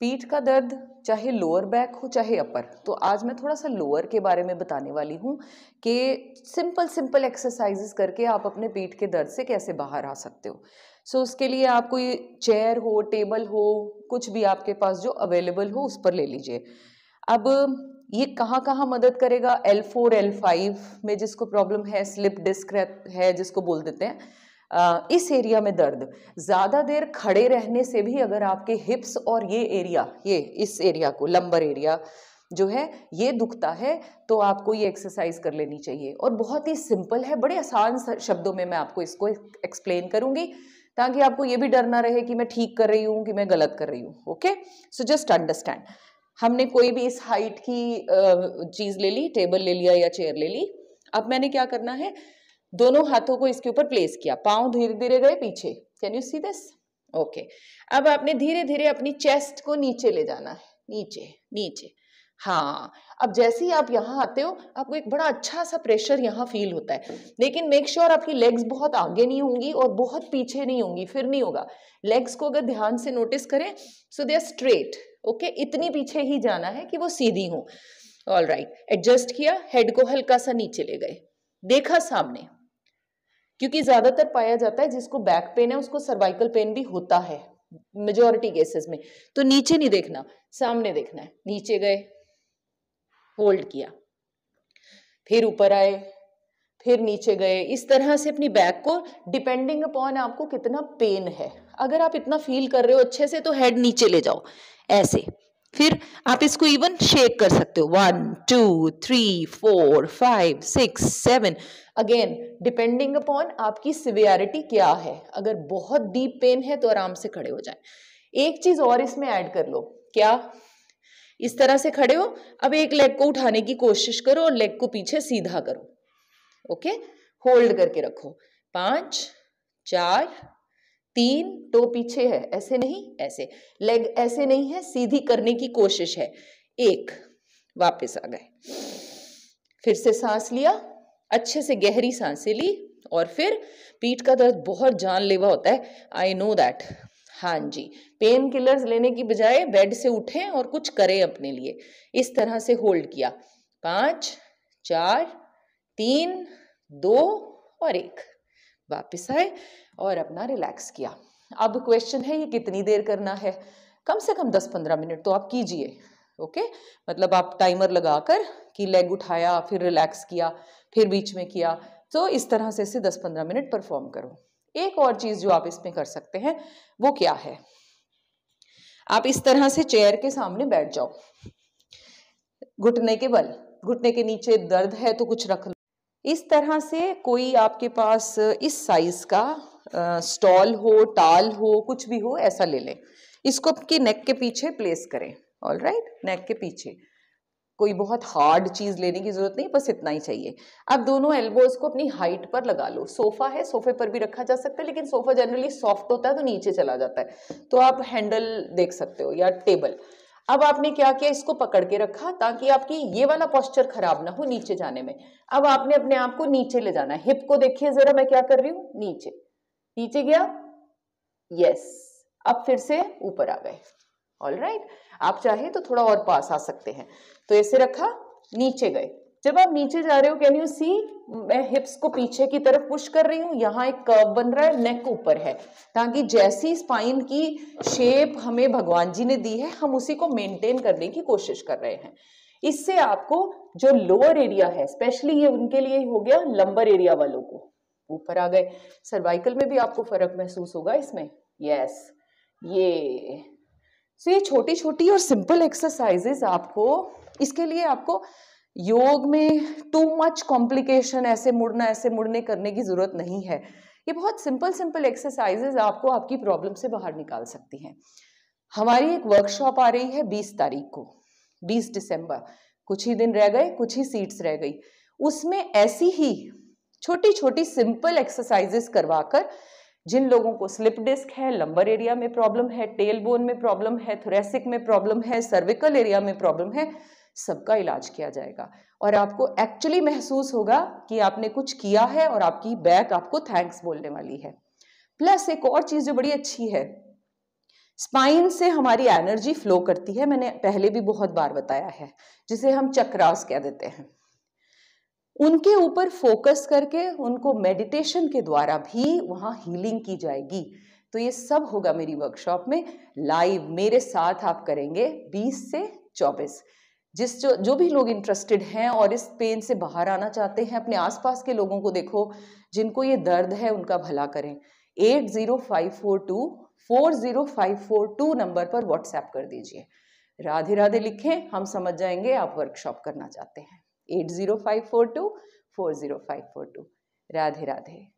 पीठ का दर्द चाहे लोअर बैक हो चाहे अपर तो आज मैं थोड़ा सा लोअर के बारे में बताने वाली हूँ कि सिंपल सिंपल एक्सरसाइजेस करके आप अपने पीठ के दर्द से कैसे बाहर आ सकते हो सो so, उसके लिए आप कोई चेयर हो टेबल हो कुछ भी आपके पास जो अवेलेबल हो उस पर ले लीजिए अब ये कहाँ कहाँ मदद करेगा L4, L5 में जिसको प्रॉब्लम है स्लिप डिस्क है जिसको बोल देते हैं इस एरिया में दर्द ज़्यादा देर खड़े रहने से भी अगर आपके हिप्स और ये एरिया ये इस एरिया को लंबर एरिया जो है ये दुखता है तो आपको ये एक्सरसाइज कर लेनी चाहिए और बहुत ही सिंपल है बड़े आसान शब्दों में मैं आपको इसको एक्सप्लेन करूँगी ताकि आपको ये भी डर ना रहे कि मैं ठीक कर रही हूँ कि मैं गलत कर रही हूँ ओके सो जस्ट अंडरस्टैंड हमने कोई भी इस हाइट की चीज़ ले ली टेबल ले लिया या चेयर ले ली अब मैंने क्या करना है दोनों हाथों को इसके ऊपर प्लेस किया पाओ धीरे धीरे गए पीछे can you see this okay अब आपने धीरे धीरे अपनी चेस्ट को नीचे ले जाना है नीचे नीचे हाँ अब जैसे ही आप यहाँ आते हो आपको एक बड़ा अच्छा सा प्रेशर यहाँ फील होता है लेकिन मेक श्योर sure आपकी लेग्स बहुत आगे नहीं होंगी और बहुत पीछे नहीं होंगी फिर नहीं होगा लेग्स को अगर ध्यान से नोटिस करें so they are straight okay इतनी पीछे ही जाना है कि वो सीधी हो ऑल राइट एडजस्ट किया हेड को हल्का सा नीचे ले गए देखा सामने क्योंकि ज़्यादातर पाया जाता है जिसको बैक पेन है उसको सर्वाइकल पेन भी होता है मेजोरिटी केसेस में तो नीचे नहीं देखना सामने देखना है नीचे गए होल्ड किया फिर ऊपर आए फिर नीचे गए इस तरह से अपनी बैक को डिपेंडिंग अपॉन आपको कितना पेन है अगर आप इतना फील कर रहे हो अच्छे से तो हेड नीचे ले जाओ ऐसे फिर आप इसको इवन शेक कर सकते हो one two three four five six seven again depending upon आपकी सिवियरिटी क्या है अगर बहुत डीप पेन है तो आराम से खड़े हो जाए एक चीज़ और इसमें ऐड कर लो क्या इस तरह से खड़े हो अब एक लेग को उठाने की कोशिश करो और लेग को पीछे सीधा करो ओके होल्ड करके रखो पांच चार तीन टो पीछे है ऐसे नहीं ऐसे लेग ऐसे नहीं है सीधी करने की कोशिश है एक वापस आ गए फिर से सांस लिया अच्छे से गहरी सांसें ली और फिर पीठ का दर्द बहुत जानलेवा होता है आई नो दैट हाँ जी पेन किलर्स लेने की बजाय बेड से उठें और कुछ करें अपने लिए इस तरह से होल्ड किया पांच चार तीन दो और एक वापस आए और अपना रिलैक्स किया अब क्वेश्चन है ये कितनी देर करना है कम से कम दस पंद्रह मिनट तो आप कीजिए ओके मतलब आप टाइमर लगा कर कि लेग उठाया फिर रिलैक्स किया फिर बीच में किया तो इस तरह से इसे दस पंद्रह मिनट परफॉर्म करो एक और चीज़ जो आप इसमें कर सकते हैं वो क्या है आप इस तरह से चेयर के सामने बैठ जाओ घुटने के बल घुटने के नीचे दर्द है तो कुछ रख इस तरह से कोई आपके पास इस साइज़ का स्टॉल हो टाल हो कुछ भी हो ऐसा ले लें इसको आपके नेक के पीछे प्लेस करें ऑल राइट नेक के पीछे कोई बहुत हार्ड चीज़ लेने की ज़रूरत नहीं बस इतना ही चाहिए अब दोनों एल्बोज को अपनी हाइट पर लगा लो सोफ़ा है सोफे पर भी रखा जा सकता है लेकिन सोफ़ा जनरली सॉफ्ट होता है तो नीचे चला जाता है तो आप हैंडल देख सकते हो या टेबल अब आपने क्या किया इसको पकड़ के रखा ताकि आपकी ये वाला पॉस्चर खराब ना हो नीचे जाने में अब आपने अपने आप को नीचे ले जाना हिप को देखिए जरा मैं क्या कर रही हूं नीचे नीचे गया यस अब फिर से ऊपर आ गए ऑल राइट आप चाहे तो थोड़ा और पास आ सकते हैं तो ऐसे रखा नीचे गए जब आप नीचे जा रहे हो कैन यू सी मैं हिप्स को पीछे की तरफ पुश कर रही हूँ यहाँ एक कर्व बन रहा है नेक ऊपर है ताकि जैसी स्पाइन की शेप हमें भगवान जी ने दी है हम उसी को मेंटेन करने की कोशिश कर रहे हैं इससे आपको जो लोअर एरिया है स्पेशली ये उनके लिए हो गया लंबर एरिया वालों को ऊपर आ गए सर्वाइकल में भी आपको फर्क महसूस होगा इसमें यस ये सो ये छोटी छोटी और सिंपल एक्सरसाइजेस आपको इसके लिए आपको योग में टू मच कॉम्प्लिकेशन ऐसे मुड़ना ऐसे मुड़ने करने की ज़रूरत नहीं है ये बहुत सिंपल सिंपल एक्सरसाइजेज आपको आपकी प्रॉब्लम से बाहर निकाल सकती हैं हमारी एक वर्कशॉप आ रही है 20 तारीख को 20 दिसंबर कुछ ही दिन रह गए कुछ ही सीट्स रह गई उसमें ऐसी ही छोटी छोटी सिंपल एक्सरसाइजेस करवाकर जिन लोगों को स्लिप डिस्क है लंबर एरिया में प्रॉब्लम है टेल बोन में प्रॉब्लम है थोरेसिक में प्रॉब्लम है सर्विकल एरिया में प्रॉब्लम है सबका इलाज किया जाएगा और आपको एक्चुअली महसूस होगा कि आपने कुछ किया है और आपकी बैक आपको थैंक्स बोलने वाली है प्लस एक और चीज़ जो बड़ी अच्छी है स्पाइन से हमारी एनर्जी फ्लो करती है मैंने पहले भी बहुत बार बताया है जिसे हम चक्रास कह देते हैं उनके ऊपर फोकस करके उनको मेडिटेशन के द्वारा भी वहां हीलिंग की जाएगी तो ये सब होगा मेरी वर्कशॉप में लाइव मेरे साथ आप करेंगे 20 से 24 जिस जो जो भी लोग इंटरेस्टेड हैं और इस पेन से बाहर आना चाहते हैं अपने आसपास के लोगों को देखो जिनको ये दर्द है उनका भला करें eight zero five four two four zero five four two number पर व्हाट्सएप कर दीजिए राधे राधे लिखें हम समझ जाएंगे आप वर्कशॉप करना चाहते हैं eight zero five four two four zero five four two Radhe Radhe